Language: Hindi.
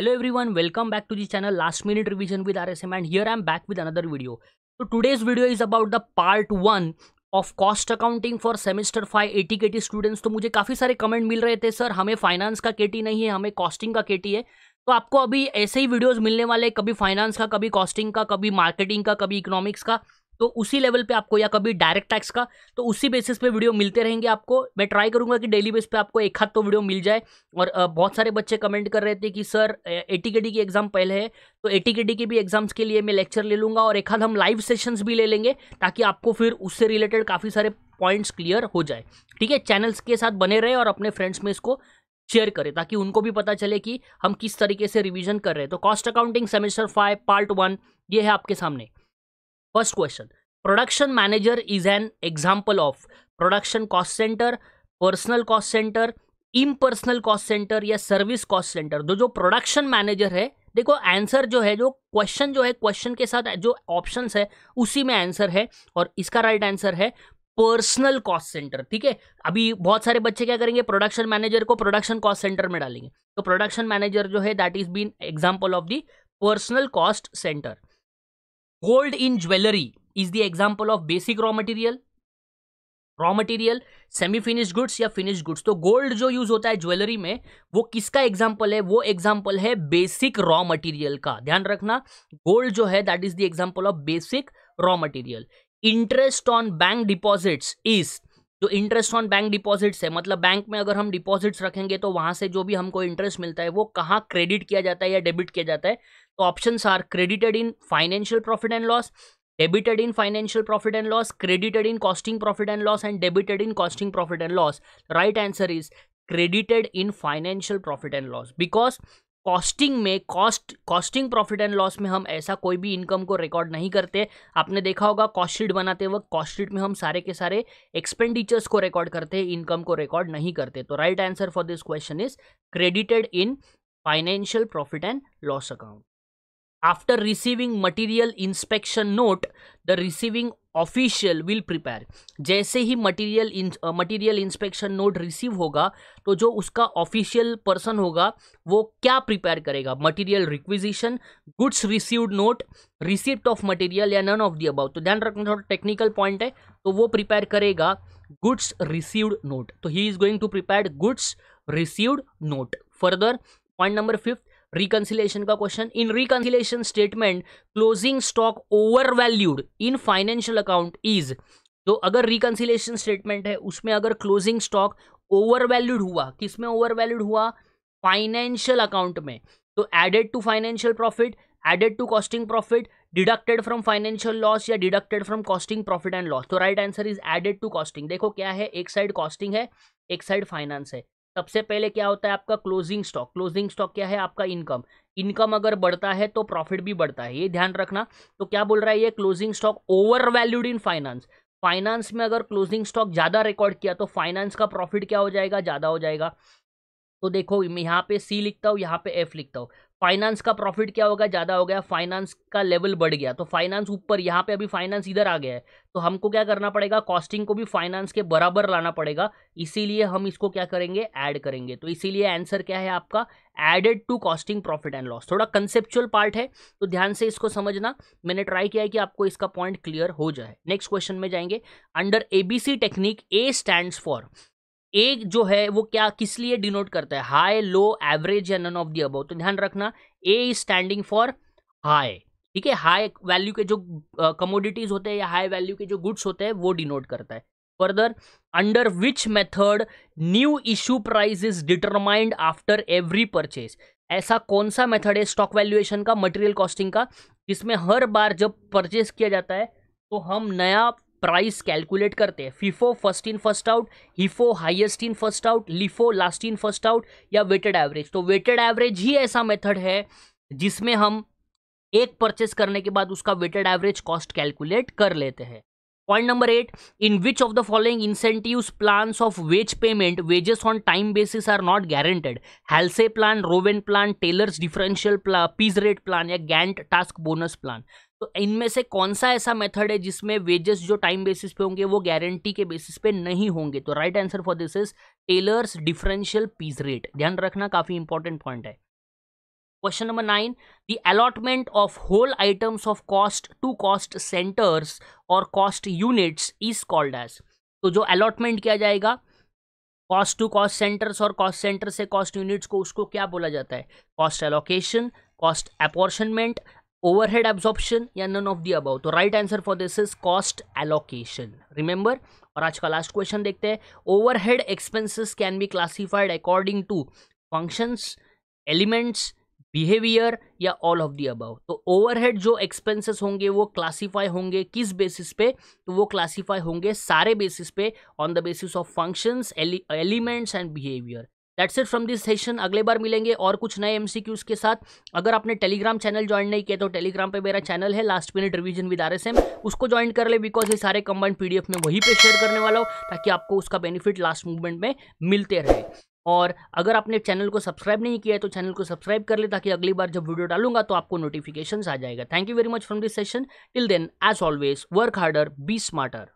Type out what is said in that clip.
hello one welcome back to this channel last minute revision with RSM and here I am back with another video तो today's video is about the part one of cost accounting for semester five AT K T students तो मुझे काफ़ी सारे कमेंट मिल रहे थे सर हमें फाइनेंस का के टी नहीं है हमें कॉस्टिंग का के टी है तो आपको अभी ऐसे ही वीडियोज़ मिलने वाले कभी फाइनेंस का कभी कॉस्टिंग का कभी मार्केटिंग का कभी इकोनॉमिक्स का तो उसी लेवल पे आपको या कभी डायरेक्ट टैक्स का तो उसी बेसिस पे वीडियो मिलते रहेंगे आपको मैं ट्राई करूंगा कि डेली बेस पे आपको एक हाथ तो वीडियो मिल जाए और बहुत सारे बच्चे कमेंट कर रहे थे कि सर ए की एग्ज़ाम पहले है तो ए के भी एग्ज़ाम्स के लिए मैं लेक्चर ले लूंगा और एक हाथ हम लाइव सेशंस भी ले लेंगे ताकि आपको फिर उससे रिलेटेड काफ़ी सारे पॉइंट्स क्लियर हो जाए ठीक है चैनल्स के साथ बने रहे और अपने फ्रेंड्स में इसको शेयर करें ताकि उनको भी पता चले कि हम किस तरीके से रिवीजन कर रहे हैं तो cost accounting semester five part one ये है आपके सामने first question production manager is an example of production cost centre personal cost centre personal cost centre या सर्विस कॉस्ट सेंटर जो जो प्रोडक्शन मैनेजर है देखो आंसर जो है जो क्वेश्चन जो है क्वेश्चन के साथ जो ऑप्शन है उसी में आंसर है और इसका राइट आंसर है पर्सनल कॉस्ट सेंटर ठीक है अभी बहुत सारे बच्चे क्या करेंगे प्रोडक्शन मैनेजर को प्रोडक्शन कॉस्ट सेंटर में डालेंगे तो प्रोडक्शन मैनेजर जो है that is been example of the personal cost centre gold in jewellery is the example of basic raw material raw material semi finished goods या फिनिश्ड गुड्स तो गोल्ड जो यूज होता है ज्वेलरी में वो किसका एग्जाम्पल है वो एग्जाम्पल है बेसिक रॉ मटेरियल का ध्यान रखना गोल्ड जो है that is the example of basic raw material interest on bank deposits is जो इंटरेस्ट ऑन बैंक डिपॉजिट्स है मतलब बैंक में अगर हम डिपॉजिट्स रखेंगे तो वहां से जो भी हमको इंटरेस्ट मिलता है वो कहाँ क्रेडिट किया जाता है या डेबिट किया जाता है तो option are credited in financial profit and loss debited in financial profit and loss credited in costing profit and loss and debited in costing profit and loss right answer is credited in financial profit and loss because costing में cost costing profit and loss में हम ऐसा कोई भी इनकम को रिकॉर्ड नहीं करते आपने देखा होगा कॉस्टशीट बनाते वक्त कॉस्टशीट में हम सारे के सारे एक्सपेंडिचर्स को रिकॉर्ड करते हैं इनकम को रिकॉर्ड नहीं करते तो right answer for this question is credited in financial profit and loss account after receiving material inspection note the receiving official will prepare जैसे ही material material inspection note receive होगा तो जो उसका ऑफिशियल पर्सन होगा वो क्या प्रिपेयर करेगा material requisition goods received note receipt of material या नन ऑफ दी अबाउट तो ध्यान रखना थोड़ा टेक्निकल पॉइंट है तो वो प्रिपेयर करेगा गुड्स रिसीव्ड नोट तो he is going to prepare goods receive note further point number fifth reconciliation का question in reconciliation statement closing stock over valued in financial account is तो अगर रिकंसिलेशन स्टेटमेंट है उसमें अगर क्लोजिंग स्टॉक ओवर वैल्यूड हुआ किसमें ओवर वैल्यूड हुआ फाइनेंशियल अकाउंट में तो added to financial profit added to costing profit deducted from financial loss या deducted from costing profit and loss तो right answer is added to costing देखो क्या है एक साइड कॉस्टिंग है एक साइड फाइनेंस है सबसे पहले क्या होता है आपका क्लोजिंग स्टॉक क्लोजिंग स्टॉक क्या है आपका इनकम इनकम अगर बढ़ता है तो प्रॉफिट भी बढ़ता है ये ध्यान रखना तो क्या बोल रहा है ये closing stock over valued in finance finance में अगर क्लोजिंग स्टॉक ज़्यादा रिकॉर्ड किया तो फाइनेंस का प्रॉफिट क्या हो जाएगा ज़्यादा हो जाएगा तो देखो मैं यहाँ पे सी लिखता हूँ यहाँ पे एफ लिखता हूँ फाइनेंस का प्रॉफिट क्या होगा ज़्यादा हो गया फाइनेंस का लेवल बढ़ गया तो फाइनेंस ऊपर यहाँ पे अभी फाइनेंस इधर आ गया है तो हमको क्या करना पड़ेगा कॉस्टिंग को भी फाइनेंस के बराबर लाना पड़ेगा इसीलिए हम इसको क्या करेंगे ऐड करेंगे तो इसीलिए आंसर क्या है आपका added to costing profit and loss थोड़ा कंसेप्चुअल पार्ट है तो ध्यान से इसको समझना मैंने ट्राई किया है कि आपको इसका पॉइंट क्लियर हो जाए नेक्स्ट क्वेश्चन में जाएंगे under ABC technique A stand for A जो है वो क्या किस लिए डिनोट करता है हाई लो एवरेज या नन ऑफ दी अबाउ तो ध्यान रखना A is standing for high ठीक है हाई वैल्यू के जो कमोडिटीज uh, होते हैं या हाई वैल्यू के जो गुड्स होते हैं वो डिनोट करता है further under which method new issue price is determined after every purchase ऐसा कौन सा मेथड है स्टॉक वैल्यूएशन का मटेरियल कॉस्टिंग का जिसमें हर बार जब परचेज किया जाता है तो हम नया प्राइस कैलकुलेट करते हैं FIFO first in first out HIFO highest in first out LIFO last in first out या वेटेड एवरेज तो वेटेड एवरेज ही ऐसा मेथड है जिसमें हम एक परचेस करने के बाद उसका वेटेड एवरेज कॉस्ट कैलकुलेट कर लेते हैं point number eight in which of the following incentive plan of wage payment wages on time basis are not guaranteed Halsey plan Rowan plan Taylor's differential piece rate plan या गैंट टास्क बोनस प्लान तो इनमें से कौन सा ऐसा मेथड है जिसमें वेजेस जो टाइम बेसिस पे होंगे वो गारंटी के बेसिस पे नहीं होंगे तो right answer for this is Taylor's differential piece rate ध्यान रखना काफ़ी इंपॉर्टेंट पॉइंट है question number nine The allotment of whole items of cost to cost centres और cost units is called as तो जो अलॉटमेंट किया जाएगा कॉस्ट टू कॉस्ट सेंटर्स और कॉस्ट सेंटर से कॉस्ट यूनिट्स को उसको क्या बोला जाता है cost allocation cost apportionment overhead absorption या नन ऑफ दी अबाउ तो right answer for this is cost allocation remember और आज का लास्ट क्वेश्चन देखते हैं overhead expenses can be classified according to functions elements behaviour या ऑल ऑफ दी अबव तो ओवरहेड जो एक्सपेंसेस होंगे वो क्लासीफाई होंगे किस बेसिस पे तो वो क्लासीफाई होंगे सारे बेसिस पे on the basis of functions elements and behaviour that's it from this session अगले बार मिलेंगे और कुछ नए एमसीक्यूज के साथ अगर आपने टेलीग्राम चैनल ज्वाइन नहीं किया तो टेलीग्राम पे मेरा चैनल है last minute revision with R M उसको ज्वाइन कर ले बिकॉज ये सारे कंबाइंड पीडीएफ में वहीं पे शेयर करने वाला हो ताकि आपको उसका बेनिफिट लास्ट मूवमेंट में मिलते रहे और अगर आपने चैनल को सब्सक्राइब नहीं किया है तो चैनल को सब्सक्राइब कर ले ताकि अगली बार जब वीडियो डालूंगा तो आपको नोटिफिकेशन आ जाएगा thank you very much from this session till then as always work harder be smarter